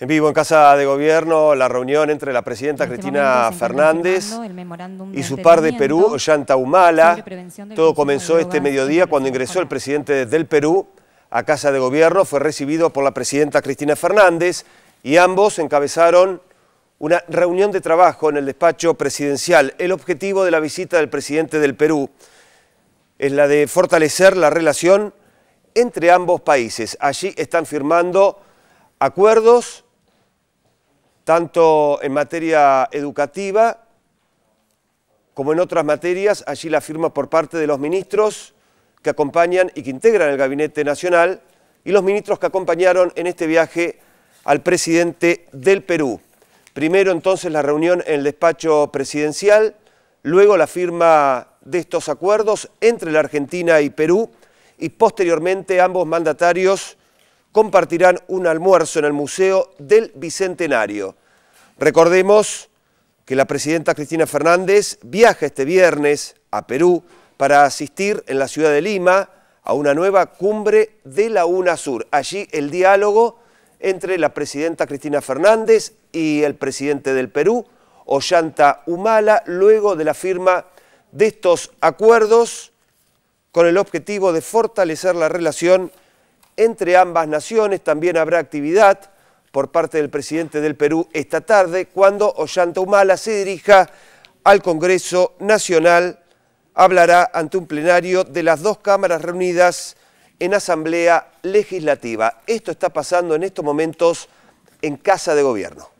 En vivo en Casa de Gobierno, la reunión entre la presidenta este Cristina Fernández y su par de Perú, Ollanta Humala. Todo comenzó este mediodía cuando ingresó el presidente del Perú a Casa de Gobierno. Fue recibido por la presidenta Cristina Fernández y ambos encabezaron una reunión de trabajo en el despacho presidencial. El objetivo de la visita del presidente del Perú es la de fortalecer la relación entre ambos países. Allí están firmando acuerdos, tanto en materia educativa como en otras materias, allí la firma por parte de los ministros que acompañan y que integran el Gabinete Nacional y los ministros que acompañaron en este viaje al presidente del Perú. Primero entonces la reunión en el despacho presidencial, luego la firma de estos acuerdos entre la Argentina y Perú y posteriormente ambos mandatarios compartirán un almuerzo en el Museo del Bicentenario. Recordemos que la presidenta Cristina Fernández viaja este viernes a Perú para asistir en la ciudad de Lima a una nueva cumbre de la UNASUR. Allí el diálogo entre la presidenta Cristina Fernández y el presidente del Perú, Ollanta Humala, luego de la firma de estos acuerdos con el objetivo de fortalecer la relación entre ambas naciones. También habrá actividad por parte del presidente del Perú esta tarde, cuando Ollanta Humala se dirija al Congreso Nacional. Hablará ante un plenario de las dos cámaras reunidas en Asamblea Legislativa. Esto está pasando en estos momentos en Casa de Gobierno.